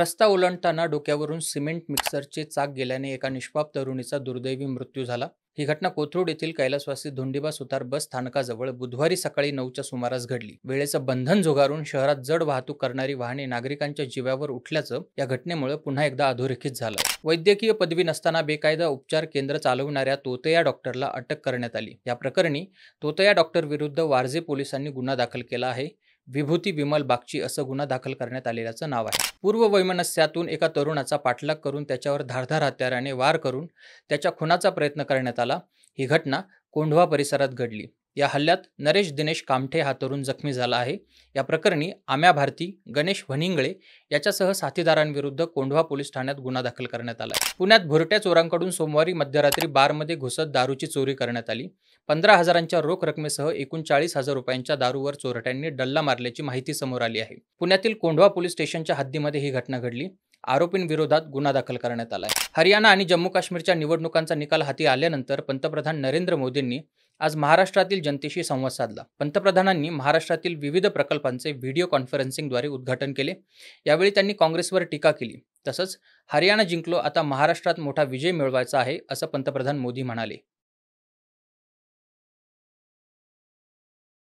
रस्ता ओलांडताना डोक्यावरून सिमेंट मिक्सरचे चाक गेल्याने एका निष्पाप तरुणीचा दुर्दैवी मृत्यू झाला ही घटना कोथरूड येथील कैलासवासी धोंडीबा सुतार बस स्थानकाजवळ बुधवारी सकाळी नऊच्या सुमारास घडली वेळेचं बंधन झोगारून शहरात जड वाहतूक करणारी वाहने नागरिकांच्या जीव्यावर उठल्याचं या घटनेमुळे पुन्हा एकदा अधोरेखित झालं वैद्यकीय पदवी नसताना बेकायदा उपचार केंद्र चालवणाऱ्या तोतया डॉक्टरला अटक करण्यात आली या प्रकरणी तोतया डॉक्टर विरुद्ध वारजे पोलिसांनी गुन्हा दाखल केला आहे विभूती विमल बागची असं गुन्हा दाखल करण्यात आलेल्याचं नाव आहे पूर्व वैमनस्यातून एका तरुणाचा पाठलाग करून त्याच्यावर धारधार हत्याराने वार करून त्याच्या खुनाचा प्रयत्न करण्यात आला ही घटना कोंढवा परिसरात घडली या हल्ल्यात नरेश दिनेश कामठे हा तरुण जखमी झाला आहे या प्रकरणी आम्या भारती गणेश वनिंगळे याच्यासह साथीदारांविरुद्ध कोंढवा पोलीस ठाण्यात गुन्हा दाखल करण्यात आला पुण्यात भुरट्या चोरांकडून सोमवारी मध्यरात्री बारमध्ये घुसत दारूची चोरी करण्यात आली पंधरा हजारांच्या रोख रकमेसह एकूण हजार रुपयांच्या दारूवर चोरट्यांनी डल्ला मारल्याची माहिती समोर आली आहे पुण्यातील कोंढवा पोलीस स्टेशनच्या हद्दीमध्ये ही घटना घडली आरोपींविरोधात गुन्हा दाखल करण्यात आला आहे हरियाणा आणि जम्मू काश्मीरच्या निवडणुकांचा निकाल हाती आल्यानंतर पंतप्रधान नरेंद्र मोदींनी आज महाराष्ट्रातील जनतेशी संवाद साधला पंतप्रधानांनी महाराष्ट्रातील विविध प्रकल्पांचे व्हिडिओ कॉन्फरन्सिंगद्वारे उद्घाटन केले यावेळी त्यांनी काँग्रेसवर टीका केली तसंच हरियाणा जिंकलो आता महाराष्ट्रात मोठा विजय मिळवायचा आहे असं पंतप्रधान मोदी म्हणाले